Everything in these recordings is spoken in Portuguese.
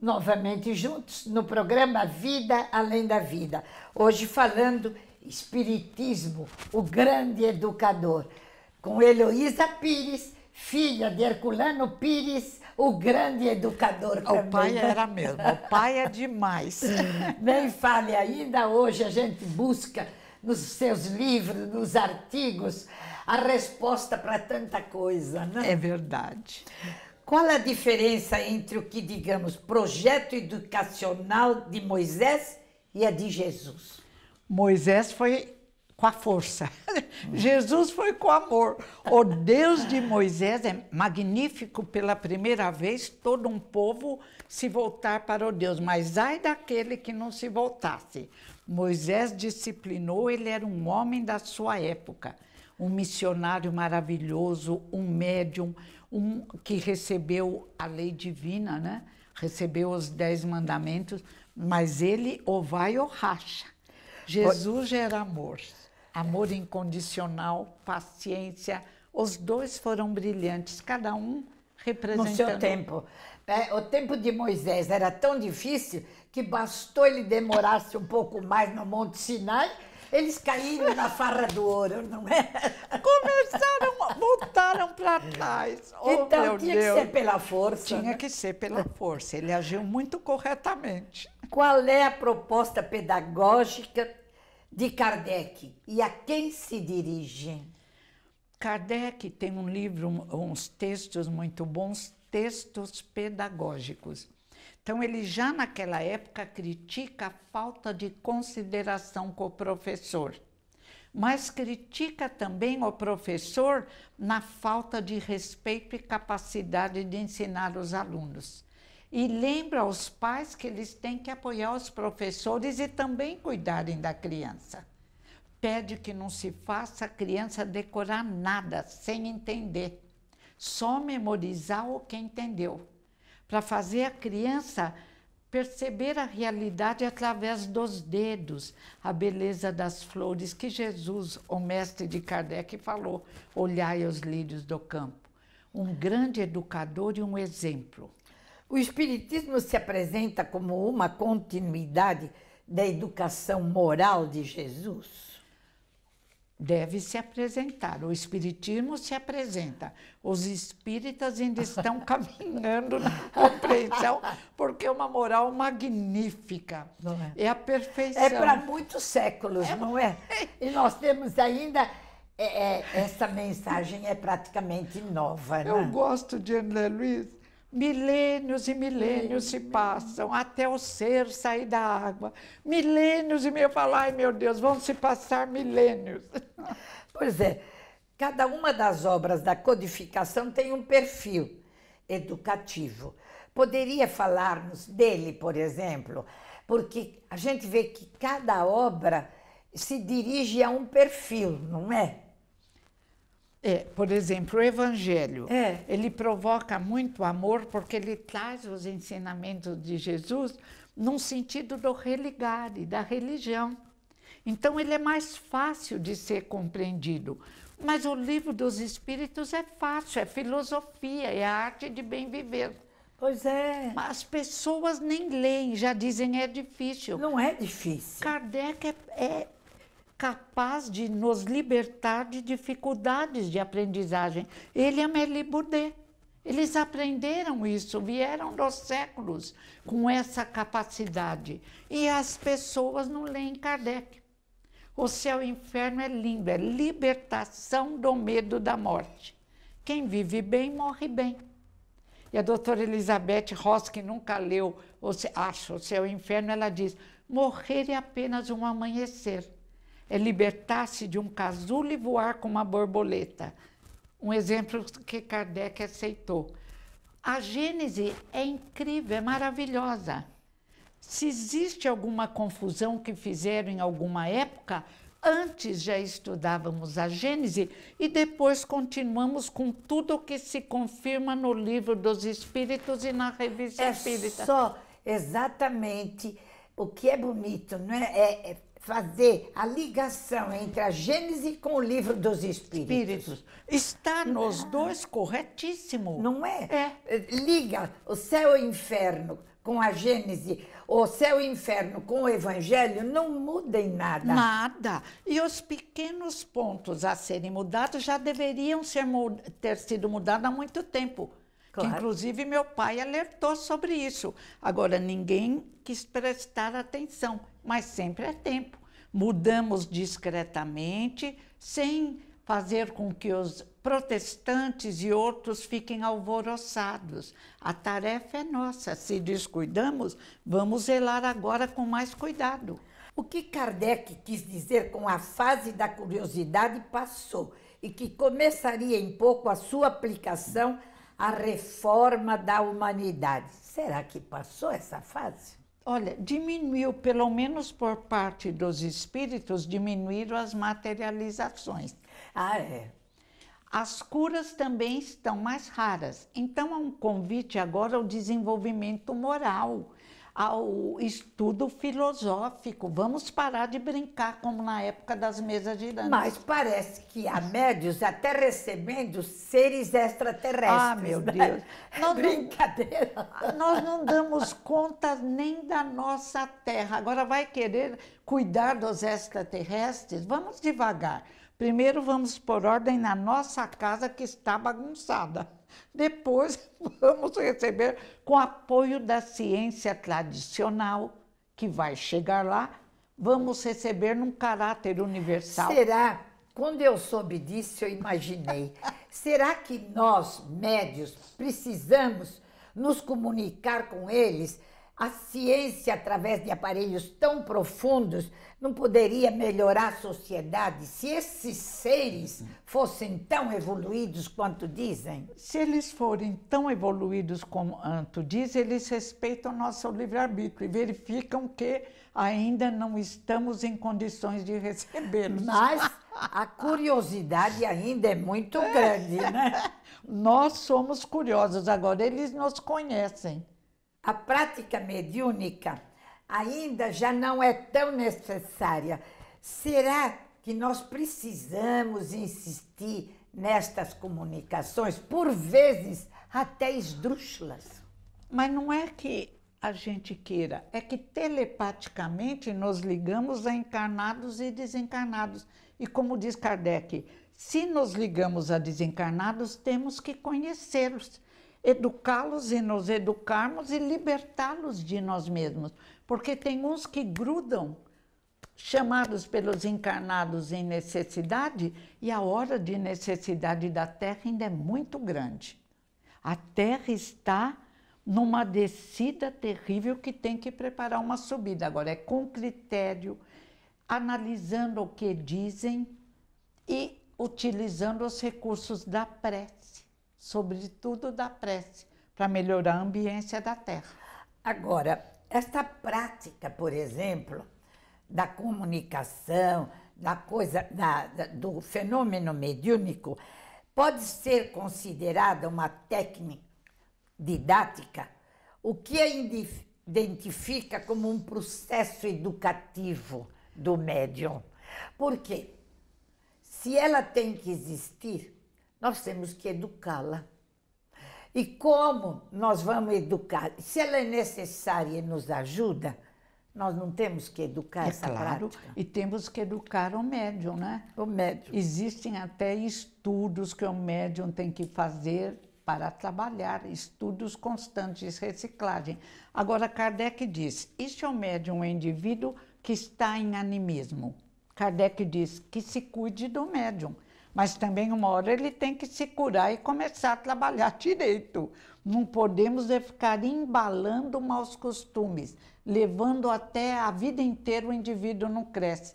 novamente juntos no programa Vida Além da Vida. Hoje falando Espiritismo, o grande educador, com Heloísa Pires, filha de Herculano Pires, o grande educador também. O pai era mesmo, o pai é demais. Nem fale, ainda hoje a gente busca nos seus livros, nos artigos, a resposta para tanta coisa, né? É verdade. Qual a diferença entre o que, digamos, projeto educacional de Moisés e a de Jesus? Moisés foi com a força. Jesus foi com amor. O Deus de Moisés é magnífico pela primeira vez todo um povo se voltar para o Deus, mas ai daquele que não se voltasse. Moisés disciplinou, ele era um homem da sua época, um missionário maravilhoso, um médium, um que recebeu a lei divina, né? recebeu os dez mandamentos, mas ele ou vai ou racha. Jesus era amor, amor incondicional, paciência. Os dois foram brilhantes, cada um representando. No seu tempo. É, o tempo de Moisés era tão difícil que bastou ele demorar-se um pouco mais no Monte Sinai eles caíram na farra do ouro, não é? Começaram, voltaram para trás. Oh, então tinha Deus. que ser pela força. Tinha né? que ser pela força. Ele agiu muito corretamente. Qual é a proposta pedagógica de Kardec e a quem se dirige? Kardec tem um livro, uns textos muito bons, textos pedagógicos. Então, ele já naquela época critica a falta de consideração com o professor, mas critica também o professor na falta de respeito e capacidade de ensinar os alunos. E lembra aos pais que eles têm que apoiar os professores e também cuidarem da criança. Pede que não se faça a criança decorar nada sem entender, só memorizar o que entendeu para fazer a criança perceber a realidade através dos dedos, a beleza das flores que Jesus, o mestre de Kardec, falou: olhai os lírios do campo. Um grande educador e um exemplo. O Espiritismo se apresenta como uma continuidade da educação moral de Jesus? deve se apresentar. O espiritismo se apresenta. Os espíritas ainda estão caminhando na compreensão, porque é uma moral magnífica. É. é? a perfeição. É para muitos séculos, é. não é? E nós temos ainda é, é, essa mensagem é praticamente nova. Eu né? gosto de André Luiz Milênios e milênios se passam até o ser sair da água. Milênios e meio falar, ai meu Deus, vão se passar milênios. Pois é, cada uma das obras da codificação tem um perfil educativo. Poderia falarmos dele, por exemplo, porque a gente vê que cada obra se dirige a um perfil, não é? É, por exemplo, o Evangelho, é. ele provoca muito amor porque ele traz os ensinamentos de Jesus num sentido do religar e da religião. Então, ele é mais fácil de ser compreendido. Mas o livro dos Espíritos é fácil, é filosofia, é a arte de bem viver. Pois é. As pessoas nem leem, já dizem é difícil. Não é difícil. Kardec é, é capaz de nos libertar de dificuldades de aprendizagem. Ele é Amélie Boudet. Eles aprenderam isso, vieram dos séculos com essa capacidade. E as pessoas não leem Kardec. O céu e o inferno é lindo, é libertação do medo da morte. Quem vive bem, morre bem. E a doutora Elizabeth Ross, que nunca leu, se, acha, o céu e o inferno, ela diz: morrer é apenas um amanhecer é libertar-se de um casulo e voar como uma borboleta. Um exemplo que Kardec aceitou. A Gênese é incrível, é maravilhosa. Se existe alguma confusão que fizeram em alguma época, antes já estudávamos a Gênese e depois continuamos com tudo o que se confirma no livro dos Espíritos e na revista é Espírita. Só exatamente o que é bonito, não é? é, é fazer a ligação entre a Gênese com o livro dos Espíritos. Espíritos. Está nos ah. dois corretíssimo. Não é? é? Liga o céu e o inferno com a Gênese, o céu e o inferno com o Evangelho, não muda em nada. Nada. E os pequenos pontos a serem mudados já deveriam ser, ter sido mudados há muito tempo. Claro. Que, inclusive, meu pai alertou sobre isso. Agora, ninguém quis prestar atenção mas sempre é tempo. Mudamos discretamente, sem fazer com que os protestantes e outros fiquem alvoroçados. A tarefa é nossa. Se descuidamos, vamos zelar agora com mais cuidado. O que Kardec quis dizer com a fase da curiosidade passou e que começaria em pouco a sua aplicação à reforma da humanidade. Será que passou essa fase? Olha, diminuiu, pelo menos por parte dos espíritos, diminuíram as materializações. Ah, é. As curas também estão mais raras. Então, há um convite agora ao desenvolvimento moral ao estudo filosófico. Vamos parar de brincar como na época das mesas girantes. Mas parece que há médios até recebendo seres extraterrestres. Ah, meu né? Deus. Nós Brincadeira. Não, nós não damos conta nem da nossa terra. Agora vai querer cuidar dos extraterrestres? Vamos devagar. Primeiro vamos por ordem na nossa casa que está bagunçada. Depois vamos receber com apoio da ciência tradicional, que vai chegar lá, vamos receber num caráter universal. Será? Quando eu soube disso, eu imaginei. será que nós, médios, precisamos nos comunicar com eles a ciência, através de aparelhos tão profundos, não poderia melhorar a sociedade se esses seres fossem tão evoluídos quanto dizem? Se eles forem tão evoluídos quanto dizem, eles respeitam nosso livre-arbítrio e verificam que ainda não estamos em condições de recebê-los. Mas a curiosidade ainda é muito grande, né? Nós somos curiosos agora, eles nos conhecem. A prática mediúnica ainda já não é tão necessária. Será que nós precisamos insistir nestas comunicações, por vezes até esdrúxulas? Mas não é que a gente queira, é que telepaticamente nos ligamos a encarnados e desencarnados. E como diz Kardec, se nos ligamos a desencarnados, temos que conhecê-los educá-los e nos educarmos e libertá-los de nós mesmos, porque tem uns que grudam, chamados pelos encarnados em necessidade, e a hora de necessidade da Terra ainda é muito grande. A Terra está numa descida terrível que tem que preparar uma subida. Agora, é com critério, analisando o que dizem e utilizando os recursos da prece sobretudo da prece, para melhorar a ambiência da terra. Agora, esta prática, por exemplo, da comunicação, da coisa da, da, do fenômeno mediúnico, pode ser considerada uma técnica didática, o que a identifica como um processo educativo do médium. Porque se ela tem que existir, nós temos que educá-la. E como nós vamos educar? Se ela é necessária e nos ajuda, nós não temos que educar é essa claro, prática. E temos que educar o médium, né? O médium. Existem até estudos que o médium tem que fazer para trabalhar, estudos constantes, reciclagem. Agora, Kardec diz: este é o médium, um é indivíduo que está em animismo. Kardec diz que se cuide do médium mas também, uma hora, ele tem que se curar e começar a trabalhar direito. Não podemos é ficar embalando maus costumes, levando até a vida inteira o indivíduo não cresce.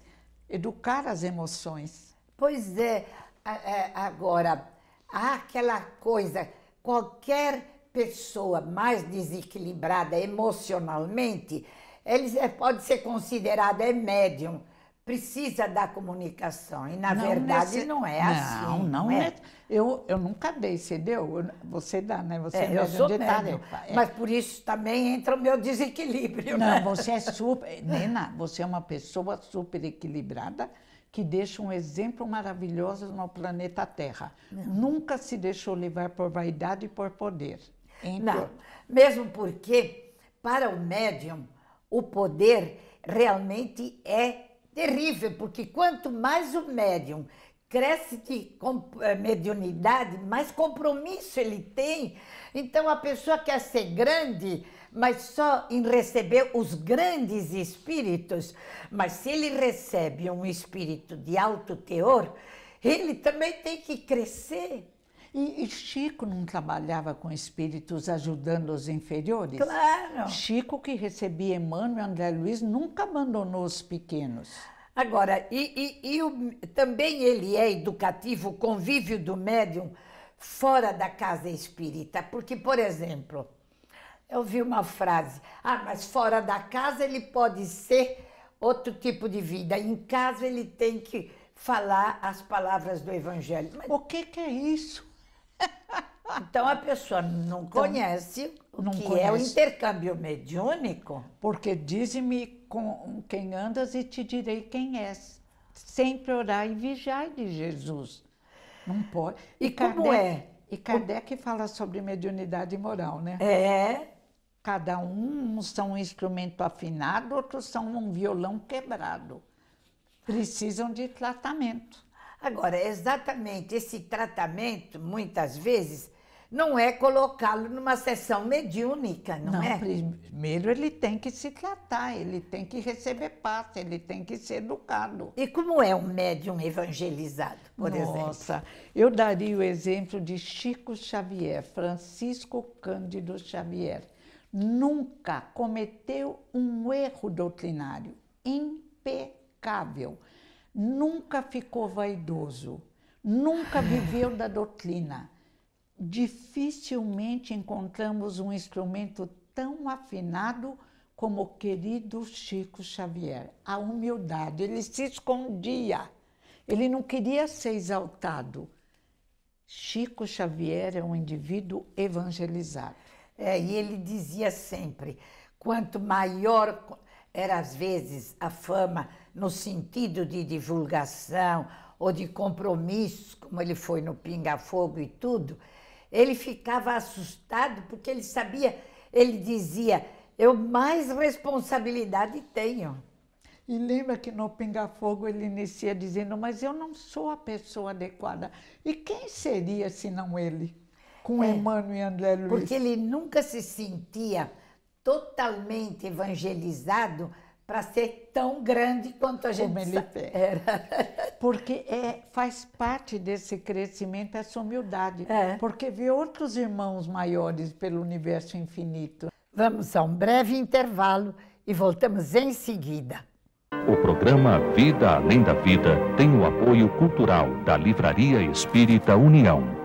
Educar as emoções. Pois é, é agora, há aquela coisa, qualquer pessoa mais desequilibrada emocionalmente, ele é, pode ser considerada médium precisa da comunicação. E, na não verdade, nesse... não é assim. Não, não é. é. Eu, eu nunca dei, você deu? você dá, né? Você é, é eu sou detalhe. É. Mas por isso também entra o meu desequilíbrio. Não, né? você é super... Nena, você é uma pessoa super equilibrada que deixa um exemplo maravilhoso no planeta Terra. Não. Nunca se deixou levar por vaidade e por poder. Entrou. Não, mesmo porque, para o médium, o poder realmente é terrível, porque quanto mais o médium cresce de eh, mediunidade, mais compromisso ele tem. Então a pessoa quer ser grande, mas só em receber os grandes espíritos. Mas se ele recebe um espírito de alto teor, ele também tem que crescer. E, e, Chico não trabalhava com espíritos ajudando os inferiores? Claro! Chico, que recebia Emmanuel André Luiz, nunca abandonou os pequenos. Agora, e, e, e o, também ele é educativo, o convívio do médium fora da casa espírita. Porque, por exemplo, eu vi uma frase: ah, mas fora da casa ele pode ser outro tipo de vida, em casa ele tem que falar as palavras do Evangelho. Mas... O que, que é isso? Então a pessoa não então, conhece o não que conhece. é o intercâmbio mediúnico. Porque dize-me com quem andas e te direi quem és. Sempre orar e vigiar de Jesus. Não pode. E, e como é? E Kardec o... fala sobre mediunidade moral, né? É. Cada um, uns são um instrumento afinado, outros são um violão quebrado. Precisam de tratamento. Agora, exatamente esse tratamento, muitas vezes, não é colocá-lo numa sessão mediúnica, não, não é? Primeiro ele tem que se tratar, ele tem que receber paz, ele tem que ser educado. E como é um médium evangelizado, por Nossa, exemplo? Nossa, eu daria o exemplo de Chico Xavier, Francisco Cândido Xavier. Nunca cometeu um erro doutrinário impecável nunca ficou vaidoso, nunca viveu da doutrina. Dificilmente encontramos um instrumento tão afinado como o querido Chico Xavier. A humildade, ele se escondia, ele não queria ser exaltado. Chico Xavier é um indivíduo evangelizado. É, e ele dizia sempre: quanto maior era às vezes a fama no sentido de divulgação ou de compromissos, como ele foi no Pinga Fogo e tudo, ele ficava assustado porque ele sabia, ele dizia, eu mais responsabilidade tenho. E lembra que no Pinga Fogo ele inicia dizendo, mas eu não sou a pessoa adequada. E quem seria se não ele? Com é, Emmanuel e André Luiz. Porque ele nunca se sentia totalmente evangelizado para ser tão grande quanto a gente ele é. era. Porque é, faz parte desse crescimento essa humildade, é. porque vê outros irmãos maiores pelo universo infinito. Vamos a um breve intervalo e voltamos em seguida. O programa Vida Além da Vida tem o apoio cultural da Livraria Espírita União.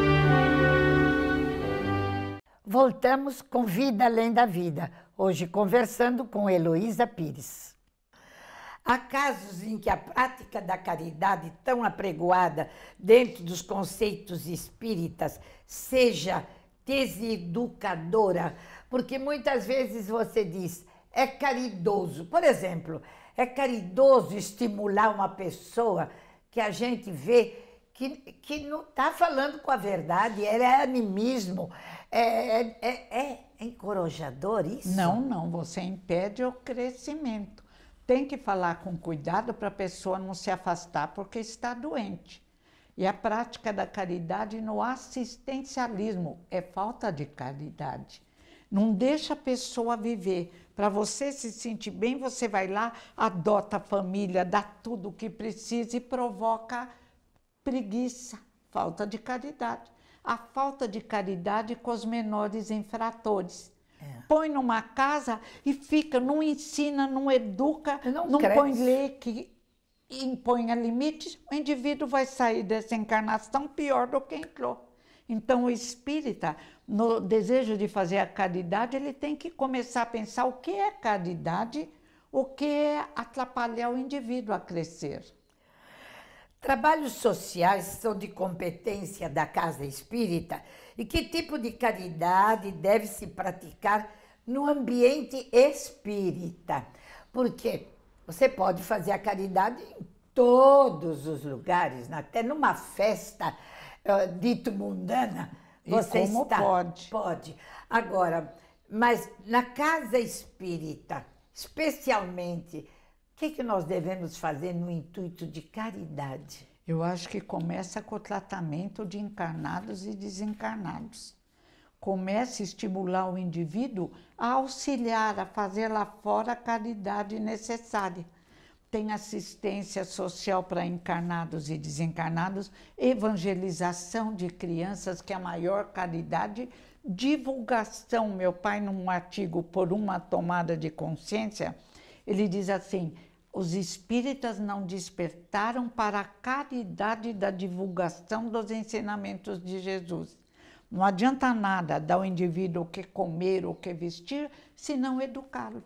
Voltamos com Vida Além da Vida, hoje conversando com Heloísa Pires. Há casos em que a prática da caridade, tão apregoada dentro dos conceitos espíritas, seja deseducadora, porque muitas vezes você diz é caridoso. Por exemplo, é caridoso estimular uma pessoa que a gente vê que, que não está falando com a verdade, ela é animismo, é, é, é, é encorajador isso? Não, não, você impede o crescimento. Tem que falar com cuidado para a pessoa não se afastar porque está doente. E a prática da caridade no assistencialismo é falta de caridade. Não deixa a pessoa viver. Para você se sentir bem, você vai lá, adota a família, dá tudo o que precisa e provoca preguiça, falta de caridade. A falta de caridade com os menores infratores. É. Põe numa casa e fica, não ensina, não educa, não, não põe lei que impõe limites, o indivíduo vai sair dessa encarnação pior do que entrou. Então, o espírita, no desejo de fazer a caridade, ele tem que começar a pensar o que é caridade, o que é atrapalhar o indivíduo a crescer. Trabalhos sociais são de competência da Casa Espírita e que tipo de caridade deve se praticar no ambiente espírita? Porque você pode fazer a caridade em todos os lugares, né? até numa festa uh, dito mundana. Você e como está, pode? Pode. Agora, mas na casa espírita, especialmente que, que nós devemos fazer no intuito de caridade? Eu acho que começa com o tratamento de encarnados e desencarnados. Começa a estimular o indivíduo a auxiliar, a fazer lá fora a caridade necessária. Tem assistência social para encarnados e desencarnados, evangelização de crianças, que é a maior caridade, divulgação. Meu pai, num artigo por uma tomada de consciência, ele diz assim: os espíritas não despertaram para a caridade da divulgação dos ensinamentos de Jesus. Não adianta nada dar ao indivíduo o que comer, o que vestir, se não educá-lo,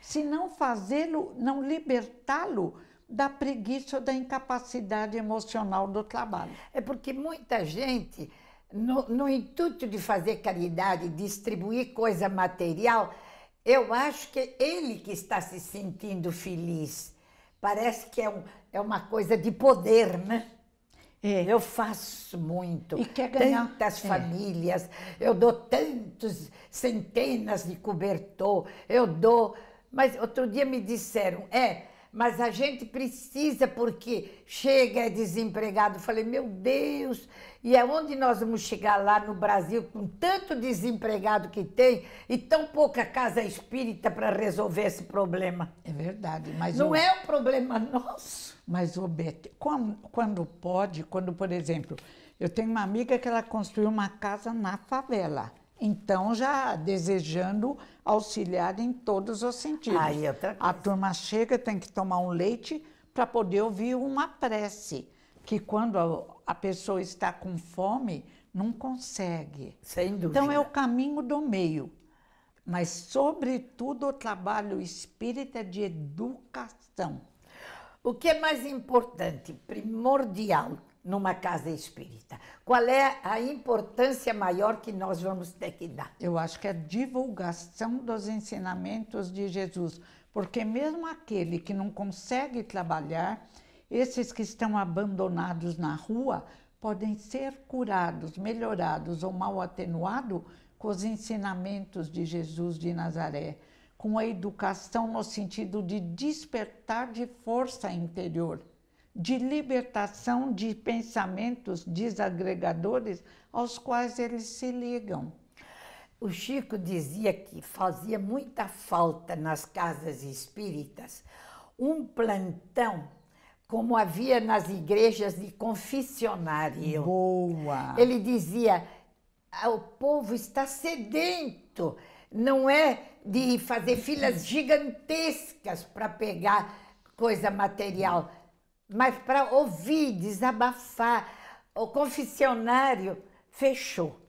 se não fazê-lo, não libertá-lo da preguiça ou da incapacidade emocional do trabalho. É porque muita gente, no, no intuito de fazer caridade, distribuir coisa material, eu acho que é ele que está se sentindo feliz. Parece que é, um, é uma coisa de poder, né? É. Eu faço muito. E quer ganhar. Tantas é. famílias, eu dou tantos, centenas de cobertor, eu dou. Mas outro dia me disseram, é, mas a gente precisa porque chega, é desempregado. Eu falei, meu Deus, e aonde é nós vamos chegar lá no Brasil com tanto desempregado que tem e tão pouca casa espírita para resolver esse problema? É verdade, mas. Não o... é um problema nosso. Mas, ô Bete, quando, quando pode, quando, por exemplo, eu tenho uma amiga que ela construiu uma casa na favela. Então, já desejando auxiliar em todos os sentidos. Aí, outra coisa. A turma chega, tem que tomar um leite para poder ouvir uma prece, que quando a, a pessoa está com fome, não consegue. Sem dúvida. Então, é o caminho do meio. Mas, sobretudo, o trabalho espírita é de educação. O que é mais importante, primordial, numa casa espírita? Qual é a importância maior que nós vamos ter que dar? Eu acho que é a divulgação dos ensinamentos de Jesus, porque mesmo aquele que não consegue trabalhar, esses que estão abandonados na rua podem ser curados, melhorados ou mal atenuados com os ensinamentos de Jesus de Nazaré, com a educação no sentido de despertar de força interior de libertação de pensamentos desagregadores aos quais eles se ligam. O Chico dizia que fazia muita falta nas casas espíritas um plantão como havia nas igrejas de confessionário. Boa. Ele dizia: ah, o povo está sedento, não é de fazer filas gigantescas para pegar coisa material mas para ouvir, desabafar. O confessionário fechou.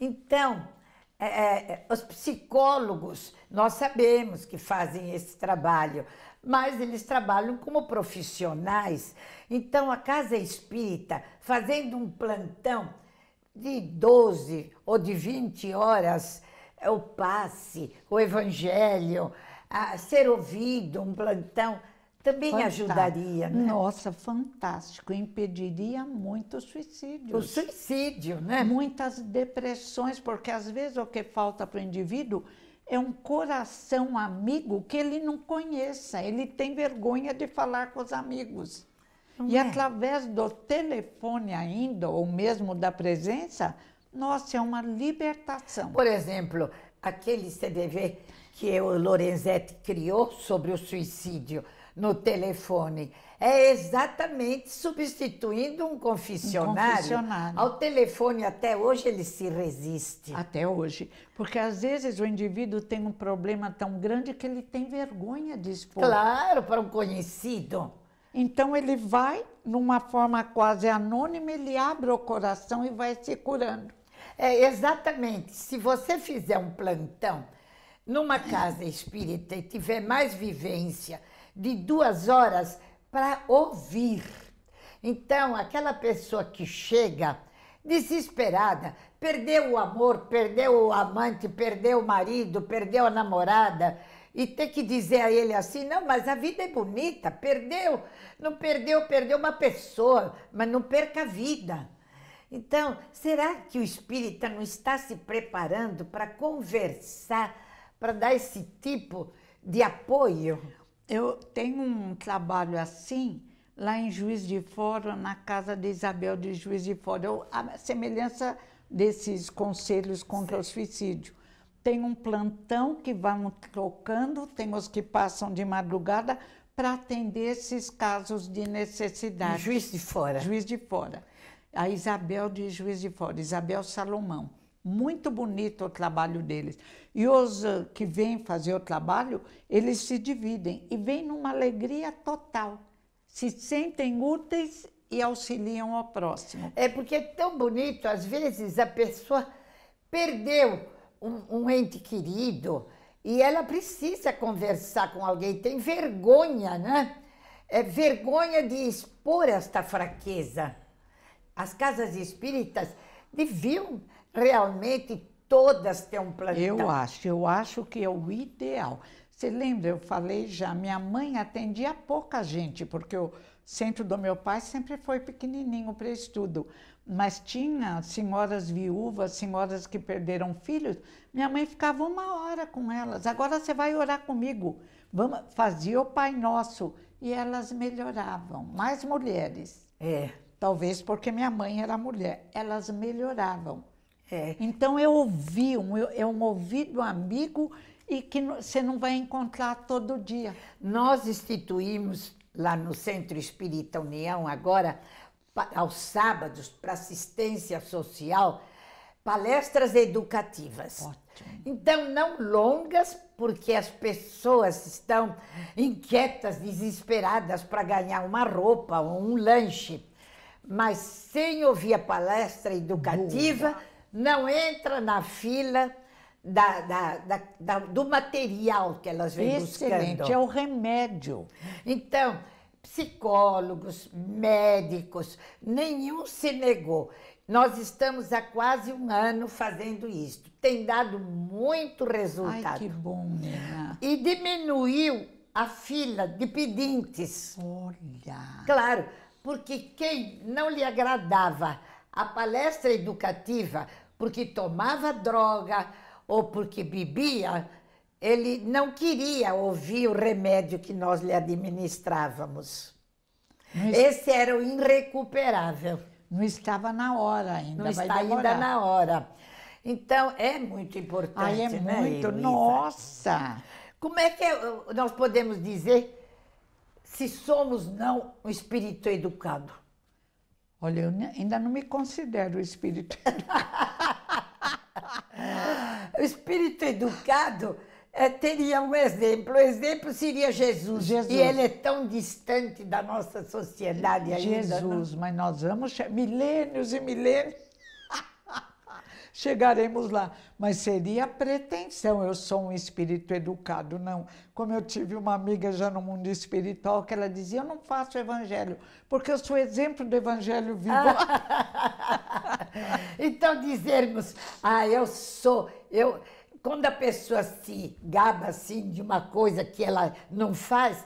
Então, é, é, é, os psicólogos, nós sabemos que fazem esse trabalho, mas eles trabalham como profissionais. Então, a casa espírita, fazendo um plantão de 12 ou de 20 horas, é o passe, o evangelho, a ser ouvido, um plantão também fantástico. ajudaria, né? Nossa, fantástico. Impediria muito o suicídio. O suicídio, né? Muitas depressões, porque às vezes o que falta para o indivíduo é um coração amigo que ele não conheça. Ele tem vergonha de falar com os amigos. Não e é. através do telefone ainda, ou mesmo da presença, nossa, é uma libertação. Por exemplo, aquele CDV que o Lorenzetti criou sobre o suicídio no telefone. É exatamente substituindo um confessionário. Um confessionário. Ao telefone, até hoje, ele se resiste. Até hoje. Porque às vezes o indivíduo tem um problema tão grande que ele tem vergonha de expor. Claro, para um conhecido. Então ele vai, numa forma quase anônima, ele abre o coração e vai se curando. É, exatamente. Se você fizer um plantão numa casa espírita e tiver mais vivência de duas horas para ouvir. Então, aquela pessoa que chega desesperada, perdeu o amor, perdeu o amante, perdeu o marido, perdeu a namorada, e ter que dizer a ele assim: não, mas a vida é bonita, perdeu, não perdeu, perdeu uma pessoa, mas não perca a vida. Então, será que o espírita não está se preparando para conversar, para dar esse tipo de apoio? Eu tenho um trabalho assim lá em Juiz de Fora, na casa de Isabel de Juiz de Fora. Eu, a semelhança desses conselhos contra Sim. o suicídio. Tem um plantão que vamos trocando, tem os que passam de madrugada para atender esses casos de necessidade. Juiz de Fora. Juiz de Fora. A Isabel de Juiz de Fora, Isabel Salomão. Muito bonito o trabalho deles. E os eh, que vêm fazer o trabalho, eles se dividem e vêm numa alegria total. Se sentem úteis e auxiliam ao próximo. É porque é tão bonito, às vezes a pessoa perdeu um, um ente querido e ela precisa conversar com alguém, tem vergonha, né? É vergonha de expor esta fraqueza. As casas espíritas deviam realmente todas têm um plantão. Eu acho, eu acho que é o ideal. Você lembra, eu falei já, minha mãe atendia pouca gente, porque o centro do meu pai sempre foi pequenininho para estudo. Mas tinha senhoras viúvas, senhoras que perderam filhos. Minha mãe ficava uma hora com elas. Agora você vai orar comigo. Vamos, fazia o Pai Nosso. E elas melhoravam. Mais mulheres. É. Talvez porque minha mãe era mulher. Elas melhoravam. É. Então eu ouvi, um, é um ouvido amigo e que você não vai encontrar todo dia. Nós instituímos lá no Centro Espírita União agora, aos sábados, para assistência social, palestras educativas. Ótimo. Então, não longas, porque as pessoas estão inquietas, desesperadas para ganhar uma roupa ou um lanche, mas sem ouvir a palestra educativa. Boa não entra na fila da, da, da, do material que elas vêm Excelente, buscando. é o remédio. Então, psicólogos, médicos, nenhum se negou. Nós estamos há quase um ano fazendo isso. Tem dado muito resultado. Ai, que bom, E diminuiu a fila de pedintes. Olha! Claro, porque quem não lhe agradava a palestra educativa porque tomava droga ou porque bebia, ele não queria ouvir o remédio que nós lhe administrávamos. Mas... Esse era o irrecuperável. Não estava na hora ainda. Não está demorar. ainda na hora. Então é muito importante. Ai, é né, muito. Elisa? Nossa! Como é que eh, nós podemos dizer se somos não um espírito educado? Olha, eu ainda não me considero espírito educado espírito educado é, teria um exemplo. O exemplo seria Jesus. Jesus. E ele é tão distante da nossa sociedade ainda. Né? Jesus, não? mas nós vamos milênios e milênios. Chegaremos lá. Mas seria pretensão, eu sou um espírito educado, não. Como eu tive uma amiga já no mundo espiritual que ela dizia: Eu não faço evangelho, porque eu sou exemplo do evangelho vivo. então dizermos, ah, eu sou, eu, quando a pessoa se gaba assim de uma coisa que ela não faz,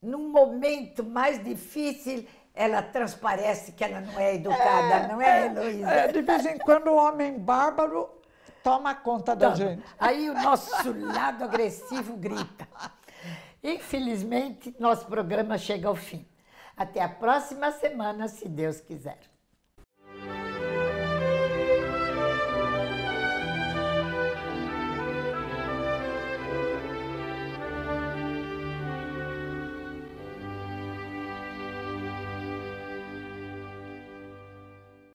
num momento mais difícil ela transparece que ela não é educada, é, não é, é, Heloísa? É, de vez em quando o homem bárbaro toma conta da toma. gente. Aí o nosso lado agressivo grita. Infelizmente, nosso programa chega ao fim. Até a próxima semana, se Deus quiser.